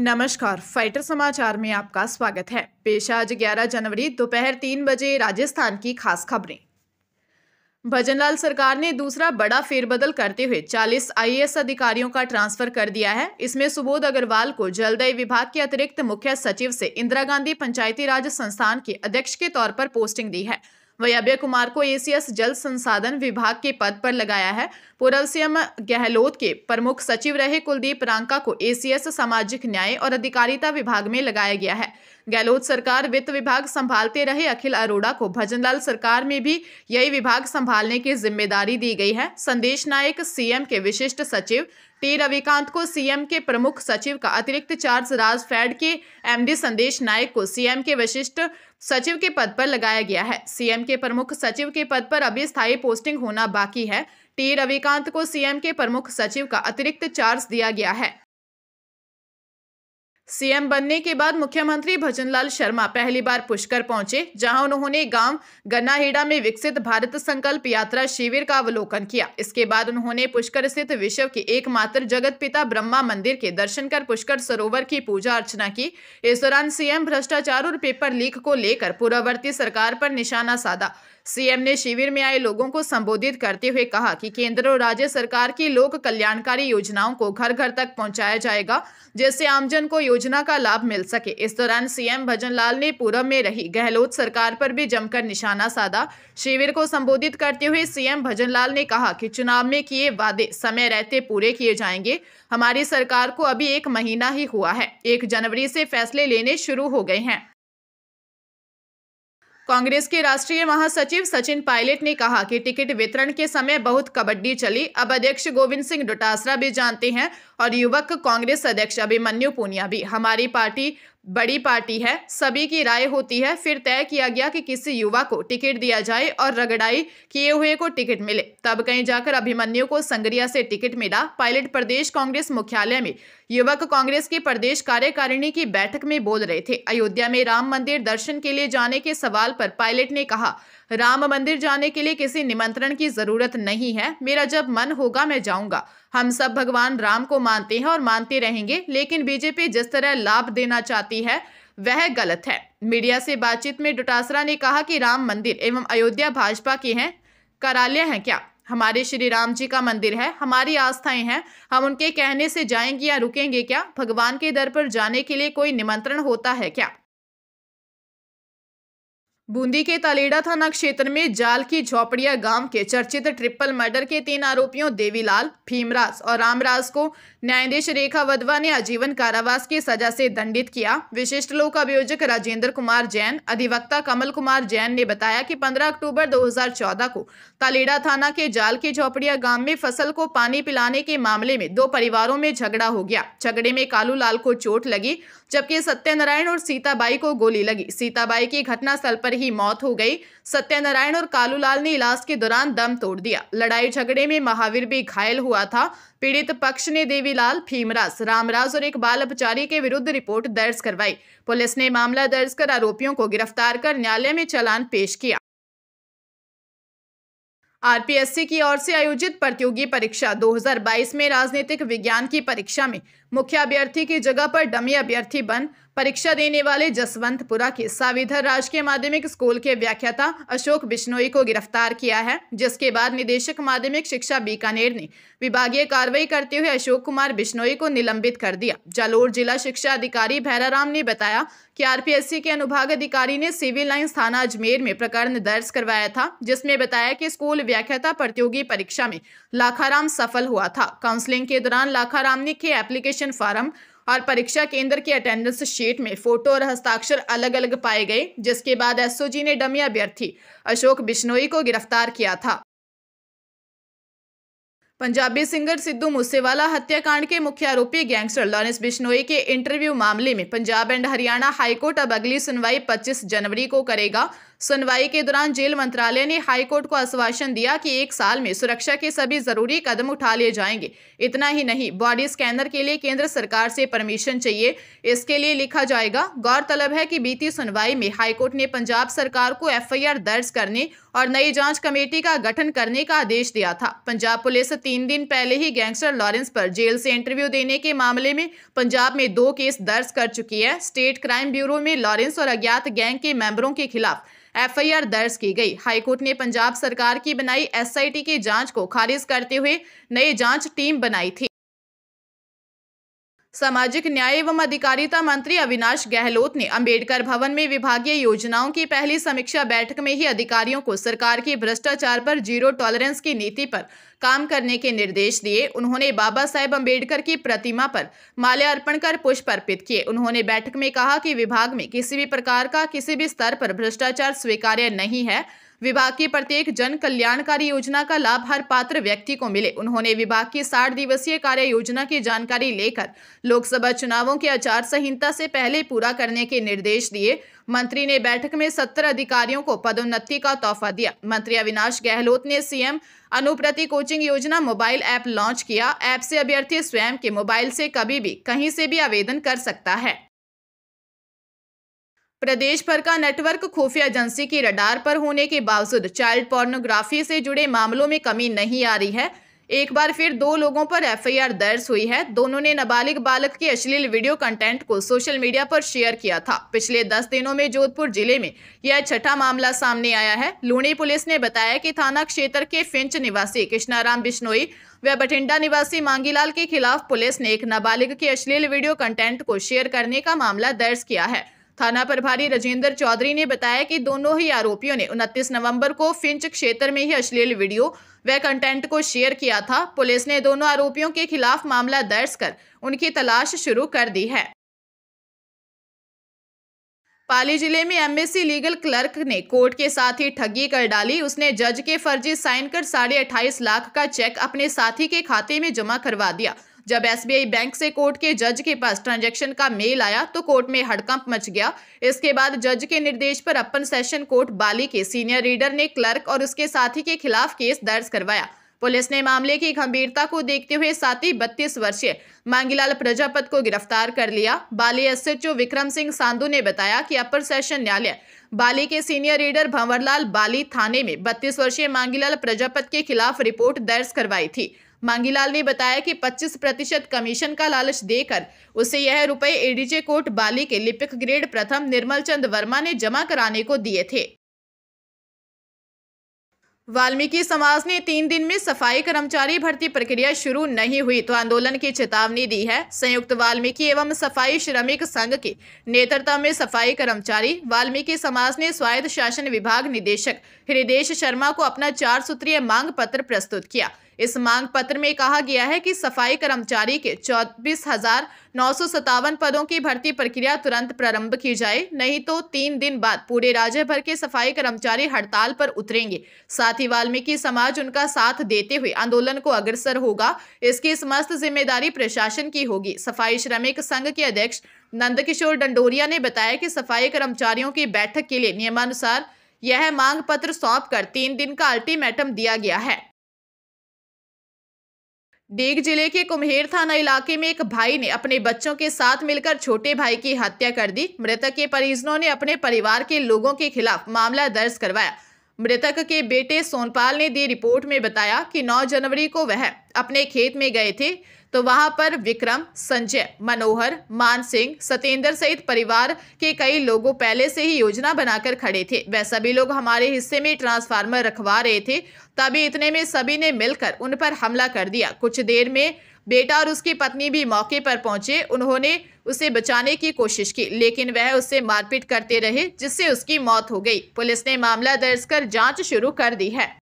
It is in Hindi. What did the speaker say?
नमस्कार फाइटर समाचार में आपका स्वागत है पेश आज 11 जनवरी दोपहर तीन बजे राजस्थान की खास खबरें भजनलाल सरकार ने दूसरा बड़ा फेरबदल करते हुए 40 आईएएस अधिकारियों का ट्रांसफर कर दिया है इसमें सुबोध अग्रवाल को जलदाय विभाग के अतिरिक्त मुख्य सचिव से इंदिरा गांधी पंचायती राज संस्थान के अध्यक्ष के तौर पर पोस्टिंग दी है वही अभय कुमार को एसीएस जल संसाधन विभाग के पद पर लगाया है पूर्व सीएम गहलोत के प्रमुख सचिव रहे कुलदीप रांका को एसीएस सामाजिक न्याय और अधिकारिता विभाग में लगाया गया है गहलोत सरकार वित्त विभाग संभालते रहे अखिल अरोड़ा को भजनलाल सरकार में भी यही विभाग संभालने की जिम्मेदारी दी गई है संदेश नायक सीएम के विशिष्ट सचिव टी रविकांत को सीएम के प्रमुख सचिव का अतिरिक्त चार्ज राज फेड के एमडी संदेश नायक को सीएम के विशिष्ट सचिव के पद पर लगाया गया है सीएम के प्रमुख सचिव के पद पर अभी स्थायी पोस्टिंग होना बाकी है टी रविकांत को सीएम के प्रमुख सचिव का अतिरिक्त चार्ज दिया गया है सीएम बनने के बाद मुख्यमंत्री भजनलाल शर्मा पहली बार पुष्कर पहुंचे जहां उन्होंने गांव गन्नाहेड़ा में विकसित भारत संकल्प यात्रा शिविर का अवलोकन किया इसके बाद उन्होंने पुष्कर स्थित विश्व के एकमात्र जगत पिता ब्रह्मा मंदिर के दर्शन कर पुष्कर सरोवर की पूजा अर्चना की इस दौरान सीएम भ्रष्टाचार और पेपर लीक को लेकर पूर्ववर्ती सरकार पर निशाना साधा सीएम ने शिविर में आए लोगों को संबोधित करते हुए कहा कि केंद्र और राज्य सरकार की लोक कल्याणकारी योजनाओं को घर घर तक पहुंचाया जाएगा जिससे आमजन को योजना का लाभ मिल सके इस दौरान सीएम भजनलाल ने पूरब में रही गहलोत सरकार पर भी जमकर निशाना साधा शिविर को संबोधित करते हुए सीएम भजनलाल ने कहा कि चुनाव में किए वादे समय रहते पूरे किए जाएंगे हमारी सरकार को अभी एक महीना ही हुआ है एक जनवरी से फैसले लेने शुरू हो गए हैं कांग्रेस के राष्ट्रीय महासचिव सचिन पायलट ने कहा कि टिकट वितरण के समय बहुत कबड्डी चली अब अध्यक्ष गोविंद सिंह डोटासरा भी जानते हैं और युवक कांग्रेस अध्यक्ष अभिमन्यु पूनिया भी हमारी पार्टी बड़ी पार्टी है सभी की राय होती है फिर तय किया गया कि किसी युवा को टिकट दिया जाए और रगड़ाई किए हुए को टिकट मिले तब कहीं जाकर अभिमन्यु को संगरिया से टिकट मिला पायलट प्रदेश कांग्रेस मुख्यालय में युवक कांग्रेस के प्रदेश कार्यकारिणी की बैठक में बोल रहे थे अयोध्या में राम मंदिर दर्शन के लिए जाने के सवाल पर पायलट ने कहा राम मंदिर जाने के लिए किसी निमंत्रण की जरूरत नहीं है मेरा जब मन होगा मैं जाऊंगा हम सब भगवान राम को मानते हैं और मानते रहेंगे लेकिन बीजेपी जिस तरह लाभ देना चाहती है वह गलत है मीडिया से बातचीत में डोटासरा ने कहा कि राम मंदिर एवं अयोध्या भाजपा के हैं करालय हैं क्या हमारे श्री राम जी का मंदिर है हमारी आस्थाएं हैं हम उनके कहने से जाएंगे या रुकेंगे क्या भगवान के दर पर जाने के लिए कोई निमंत्रण होता है क्या बूंदी के तालेड़ा थाना क्षेत्र में जाल की झोपड़िया गांव के चर्चित ट्रिपल मर्डर के तीन आरोपियों देवीलाल भीमराज और रामराज को न्यायाधीश रेखा वधवा ने आजीवन कारावास की सजा से दंडित किया विशिष्ट लोक अभियोजक राजेंद्र कुमार जैन अधिवक्ता कमल कुमार जैन ने बताया कि 15 अक्टूबर 2014 को तालेड़ा थाना के जाल की झोपड़िया गाँव में फसल को पानी पिलाने के मामले में दो परिवारों में झगड़ा हो गया झगड़े में कालू लाल को चोट लगी जबकि सत्यनारायण और सीताबाई को गोली लगी सीताबाई की घटनास्थल पर ही मौत हो गई सत्यनारायण और कालूलाल ने इलाज के दौरान दम तोड़ दिया लड़ाई झगड़े में महावीर भी घायल हुआ था पीड़ित पक्ष ने देवीलाल भीमराज रामराज और एक बाल अपचारी के विरुद्ध रिपोर्ट दर्ज करवाई पुलिस ने मामला दर्ज कर आरोपियों को गिरफ्तार कर न्यायालय में चलान पेश किया आरपीएससी की ओर से आयोजित प्रतियोगी परीक्षा 2022 में राजनीतिक विज्ञान की परीक्षा में मुख्य अभ्यर्थी की जगह पर डमी अभ्यर्थी बन परीक्षा देने वाले जसवंतपुरा के साविधर राजकीय माध्यमिक स्कूल के व्याख्याता अशोक बिश्नोई को गिरफ्तार किया है जिसके बाद निदेशक माध्यमिक शिक्षा बीकानेर ने विभागीय कार्रवाई करते हुए अशोक कुमार बिश्नोई को निलंबित कर दिया जालोर जिला शिक्षा अधिकारी भैराराम ने बताया कि आरपीएससी के अनुभाग अधिकारी ने सिविल लाइन्स थाना अजमेर में प्रकरण दर्ज करवाया था जिसमें बताया कि स्कूल व्याख्याता प्रतियोगी परीक्षा में लाखाराम सफल हुआ था काउंसलिंग के दौरान लाखाराम ने के एप्लीकेशन रजिस्ट्रेशन फॉर्म और परीक्षा केंद्र की अटेंडेंस शीट में फोटो और हस्ताक्षर अलग अलग पाए गए जिसके बाद एसओजी ने डमी अभ्यर्थी अशोक बिश्नोई को गिरफ्तार किया था पंजाबी सिंगर सिद्धू मूसेवाला हत्याकांड के मुख्य आरोपी गैंगस्टर लॉरेंस बिश्नोई के इंटरव्यू मामले में पंजाब एंड हरियाणा हाईकोर्ट अब अगली सुनवाई 25 जनवरी को करेगा सुनवाई के दौरान जेल मंत्रालय ने हाईकोर्ट को आश्वासन दिया कि एक साल में सुरक्षा के सभी जरूरी कदम उठा लिए जाएंगे इतना ही नहीं बॉडी स्कैनर के लिए केंद्र सरकार से परमिशन चाहिए इसके लिए लिखा जाएगा गौरतलब है कि बीती सुनवाई में हाईकोर्ट ने पंजाब सरकार को एफ दर्ज करने और नई जांच कमेटी का गठन करने का आदेश दिया था पंजाब पुलिस तीन दिन पहले ही गैंगस्टर लॉरेंस पर जेल से इंटरव्यू देने के मामले में पंजाब में दो केस दर्ज कर चुकी है स्टेट क्राइम ब्यूरो में लॉरेंस और अज्ञात गैंग के मेंबरों के खिलाफ एफआईआर दर्ज की गई हाईकोर्ट ने पंजाब सरकार की बनाई एसआईटी की जांच को खारिज करते हुए नई जांच टीम बनाई थी सामाजिक न्याय एवं अधिकारिता मंत्री अविनाश गहलोत ने अंबेडकर भवन में विभागीय योजनाओं की पहली समीक्षा बैठक में ही अधिकारियों को सरकार की भ्रष्टाचार पर जीरो टॉलरेंस की नीति पर काम करने के निर्देश दिए उन्होंने बाबा साहेब अम्बेडकर की प्रतिमा पर माल्यार्पण कर पुष्प अर्पित किए उन्होंने बैठक में कहा कि विभाग में किसी भी प्रकार का किसी भी स्तर पर भ्रष्टाचार स्वीकार्य नहीं है विभाग की प्रत्येक जन कल्याणकारी योजना का लाभ हर पात्र व्यक्ति को मिले उन्होंने विभाग की साठ दिवसीय कार्य योजना की जानकारी लेकर लोकसभा चुनावों के आचार संहिता से पहले पूरा करने के निर्देश दिए मंत्री ने बैठक में सत्तर अधिकारियों को पदोन्नति का तोहफा दिया मंत्री अविनाश गहलोत ने सीएम अनुप्रति कोचिंग योजना मोबाइल ऐप लॉन्च किया ऐप से अभ्यर्थी स्वयं के मोबाइल से कभी भी कहीं से भी आवेदन कर सकता है प्रदेश भर का नेटवर्क खुफिया एजेंसी की रडार पर होने के बावजूद चाइल्ड पोर्नोग्राफी से जुड़े मामलों में कमी नहीं आ रही है एक बार फिर दो लोगों पर एफआईआर दर्ज हुई है दोनों ने नाबालिग बालक के अश्लील वीडियो कंटेंट को सोशल मीडिया पर शेयर किया था पिछले दस दिनों में जोधपुर जिले में यह छठा मामला सामने आया है लूणी पुलिस ने बताया कि थाना क्षेत्र के फिंच निवासी कृष्णाराम बिश्नोई व बठिंडा निवासी मांगीलाल के खिलाफ पुलिस ने एक नाबालिग के अश्लील वीडियो कंटेंट को शेयर करने का मामला दर्ज किया है थाना प्रभारी राजेंद्र चौधरी ने बताया कि दोनों ही आरोपियों ने 29 नवंबर को फिंच क्षेत्र में ही अश्लील वीडियो व कंटेंट को शेयर किया था पुलिस ने दोनों आरोपियों के खिलाफ मामला दर्ज कर उनकी तलाश शुरू कर दी है पाली जिले में एमएससी लीगल क्लर्क ने कोर्ट के साथ ही ठगी कर डाली उसने जज के फर्जी साइन कर साढ़े अट्ठाईस लाख का चेक अपने साथी के खाते में जमा करवा दिया जब एसबीआई बैंक से कोर्ट के जज के पास ट्रांजैक्शन का मेल आया तो कोर्ट में हड़कंप मच गया इसके बाद जज के निर्देश पर अपन सेशन कोर्ट बाली के सीनियर रीडर ने क्लर्क और उसके साथी के खिलाफ केस दर्ज करवाया पुलिस ने मामले की गंभीरता को देखते हुए साथी बत्तीस वर्षीय मांगीलाल प्रजापत को गिरफ्तार कर लिया बाली एसएचओ विक्रम सिंह सांधु ने बताया कि अपर सेशन न्यायालय बाली के सीनियर रीडर भंवरलाल बाली थाने में बत्तीस वर्षीय मांगीलाल प्रजापत के खिलाफ रिपोर्ट दर्ज करवाई थी मांगीलाल ने बताया कि 25 प्रतिशत कमीशन का लालच देकर उसे यह रुपए एडीजे कोर्ट बाली के लिपिक ग्रेड प्रथम निर्मल चंद वर्मा ने जमा कराने को दिए थे वाल्मीकि समाज ने तीन दिन में सफाई कर्मचारी भर्ती प्रक्रिया शुरू नहीं हुई तो आंदोलन की चेतावनी दी है संयुक्त वाल्मीकि एवं सफाई श्रमिक संघ के नेतृत्व में सफाई कर्मचारी वाल्मीकि समाज ने स्वायत्त शासन विभाग निदेशक हृदेश शर्मा को अपना चार सूत्रीय मांग पत्र प्रस्तुत किया इस मांग पत्र में कहा गया है कि सफाई कर्मचारी के चौबीस हजार नौ सौ सत्तावन पदों की भर्ती प्रक्रिया तुरंत प्रारंभ की जाए नहीं तो तीन दिन बाद पूरे राज्य भर के सफाई कर्मचारी हड़ताल पर उतरेंगे साथ ही वाल्मीकि समाज उनका साथ देते हुए आंदोलन को अग्रसर होगा इसकी समस्त जिम्मेदारी प्रशासन की होगी सफाई श्रमिक संघ के अध्यक्ष नंदकिशोर डंडोरिया ने बताया कि सफाई कर्मचारियों की बैठक के लिए नियमानुसार यह मांग पत्र सौंप कर तीन दिन का अल्टीमेटम दिया गया है देग जिले के कुम्हेर थाना इलाके में एक भाई ने अपने बच्चों के साथ मिलकर छोटे भाई की हत्या कर दी मृतक के परिजनों ने अपने परिवार के लोगों के खिलाफ मामला दर्ज करवाया मृतक के बेटे सोनपाल ने दी रिपोर्ट में बताया कि 9 जनवरी को वह अपने खेत में गए थे तो वहां पर विक्रम संजय मनोहर मान सिंह सतेंद्र सहित परिवार के कई लोगों पहले से ही योजना बनाकर खड़े थे वह सभी लोग हमारे हिस्से में ट्रांसफार्मर रखवा रहे थे तभी इतने में सभी ने मिलकर उन पर हमला कर दिया कुछ देर में बेटा और उसकी पत्नी भी मौके पर पहुंचे उन्होंने उसे बचाने की कोशिश की लेकिन वह उससे मारपीट करते रहे जिससे उसकी मौत हो गई पुलिस ने मामला दर्ज कर जांच शुरू कर दी है